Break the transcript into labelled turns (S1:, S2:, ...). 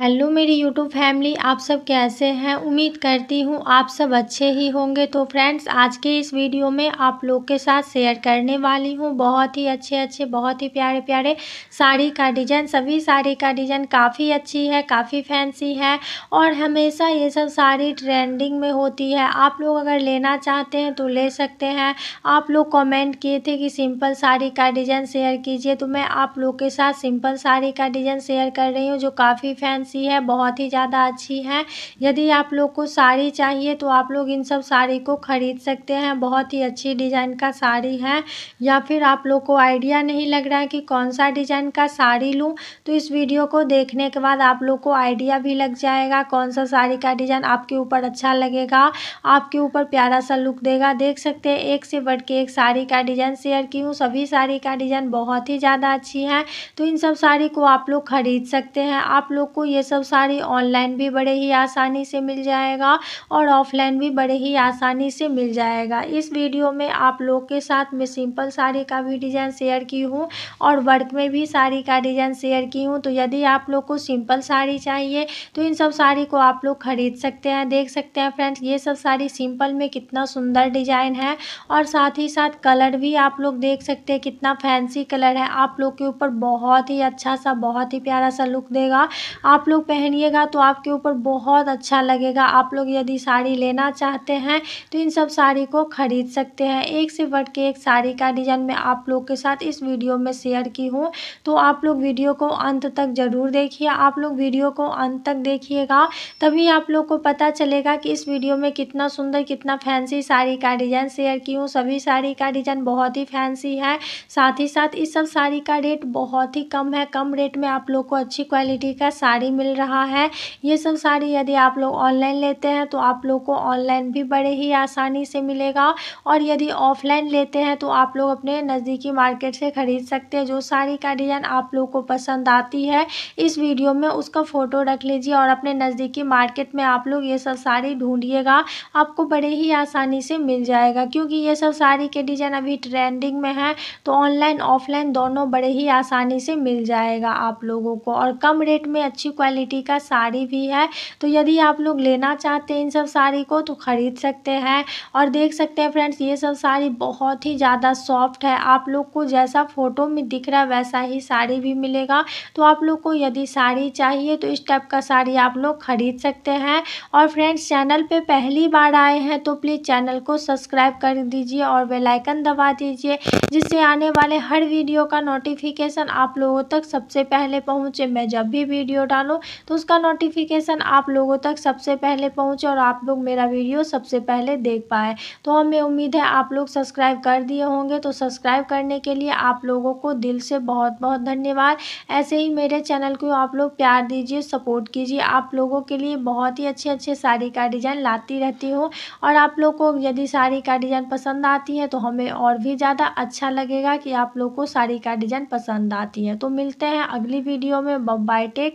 S1: hello मेरी YouTube family आप सब कैसे हैं उम्मीद करती हूँ आप सब अच्छे ही होंगे तो फ्रेंड्स आज के इस वीडियो में आप लोग के साथ शेयर करने वाली हूँ बहुत ही अच्छे अच्छे बहुत ही प्यारे प्यारे साड़ी का डिज़ाइन सभी साड़ी का डिज़ाइन काफ़ी अच्छी है काफ़ी फैंसी है और हमेशा ये सब साड़ी ट्रेंडिंग में होती है आप लोग अगर लेना चाहते हैं तो ले सकते हैं आप लोग कॉमेंट किए थे कि सिंपल साड़ी का डिज़ाइन शेयर कीजिए तो मैं आप लोग के साथ सिंपल साड़ी का डिज़ाइन शेयर कर रही हूँ जो काफ़ी फैन सी है बहुत ही ज़्यादा अच्छी है यदि आप लोग को साड़ी चाहिए तो आप लोग इन सब साड़ी को ख़रीद सकते हैं बहुत ही अच्छी डिज़ाइन का साड़ी है या फिर आप लोग को आइडिया नहीं लग रहा है कि कौन सा डिज़ाइन का साड़ी लूँ तो इस वीडियो को देखने के बाद आप लोग को आइडिया भी लग जाएगा कौन सा साड़ी का डिज़ाइन आपके ऊपर अच्छा लगेगा आपके ऊपर प्यारा सा लुक देगा देख सकते हैं एक से बढ़ के एक साड़ी का डिज़ाइन शेयर की हूँ सभी साड़ी का डिज़ाइन बहुत ही ज़्यादा अच्छी है तो इन सब साड़ी को आप लोग ख़रीद सकते हैं आप लोग को ये सब साड़ी ऑनलाइन भी बड़े ही आसानी से मिल जाएगा और ऑफलाइन भी बड़े ही आसानी से मिल जाएगा इस वीडियो में आप लोग के साथ मैं सिंपल साड़ी का भी डिज़ाइन शेयर की हूँ और वर्क में भी साड़ी का डिज़ाइन शेयर की हूँ तो यदि आप लोग को सिंपल साड़ी चाहिए तो इन सब साड़ी को आप लोग खरीद सकते हैं देख सकते हैं फ्रेंड्स ये सब साड़ी सिंपल में कितना सुंदर डिजाइन है और साथ ही साथ कलर भी आप लोग देख सकते हैं कितना फैंसी कलर है आप लोग के ऊपर बहुत ही अच्छा सा बहुत ही प्यारा सा लुक देगा आप आप लोग पहनिएगा तो आपके ऊपर बहुत अच्छा लगेगा आप लोग यदि साड़ी लेना चाहते हैं तो इन सब साड़ी को ख़रीद सकते हैं एक से बढ़ के एक साड़ी का डिज़ाइन मैं आप लोग के साथ इस वीडियो में शेयर की हूँ तो आप लोग वीडियो को अंत तक ज़रूर देखिए आप लोग वीडियो को अंत तक देखिएगा तभी आप लोग को पता चलेगा कि इस वीडियो में कितना सुंदर कितना फैंसी साड़ी का डिज़ाइन शेयर की हूँ सभी साड़ी का डिज़ाइन बहुत ही फैंसी है साथ ही साथ इस सब साड़ी का रेट बहुत ही कम है कम रेट में आप लोग को अच्छी क्वालिटी का साड़ी मिल रहा है ये सब साड़ी यदि आप लोग ऑनलाइन लेते हैं तो आप लोग को ऑनलाइन भी बड़े ही आसानी से मिलेगा और यदि ऑफलाइन लेते हैं तो आप लोग अपने नज़दीकी मार्केट से ख़रीद सकते हैं जो साड़ी का डिज़ाइन आप लोग को पसंद आती है इस वीडियो में उसका फ़ोटो रख लीजिए और अपने नज़दीकी मार्केट में आप लोग ये सब साड़ी ढूँढिएगा आपको बड़े ही आसानी से मिल जाएगा क्योंकि ये सब साड़ी के डिज़ाइन अभी ट्रेंडिंग में है तो ऑनलाइन ऑफलाइन दोनों बड़े ही आसानी से मिल जाएगा आप लोगों को और कम रेट में अच्छी क्वालिटी का साड़ी भी है तो यदि आप लोग लेना चाहते हैं इन सब साड़ी को तो ख़रीद सकते हैं और देख सकते हैं फ्रेंड्स ये सब साड़ी बहुत ही ज़्यादा सॉफ्ट है आप लोग को जैसा फ़ोटो में दिख रहा है वैसा ही साड़ी भी मिलेगा तो आप लोग को यदि साड़ी चाहिए तो इस टाइप का साड़ी आप लोग ख़रीद सकते हैं और फ्रेंड्स चैनल पर पहली बार आए हैं तो प्लीज़ चैनल को सब्सक्राइब कर दीजिए और बेलाइकन दबा दीजिए जिससे आने वाले हर वीडियो का नोटिफिकेशन आप लोगों तक सबसे पहले पहुँचे मैं जब भी वीडियो डालूँ करो तो उसका नोटिफिकेशन आप लोगों तक सबसे पहले पहुँचे और आप लोग मेरा वीडियो सबसे पहले देख पाए तो हमें उम्मीद है आप लोग सब्सक्राइब कर दिए होंगे तो सब्सक्राइब करने के लिए आप लोगों को दिल से बहुत बहुत धन्यवाद ऐसे ही मेरे चैनल को आप लोग प्यार दीजिए सपोर्ट कीजिए आप लोगों के लिए बहुत ही अच्छे अच्छे साड़ी का डिज़ाइन लाती रहती हूँ और आप लोग को यदि साड़ी का डिज़ाइन पसंद आती है तो हमें और भी ज़्यादा अच्छा लगेगा कि आप लोग को साड़ी का डिज़ाइन पसंद आती है तो मिलते हैं अगली वीडियो में बाय टेक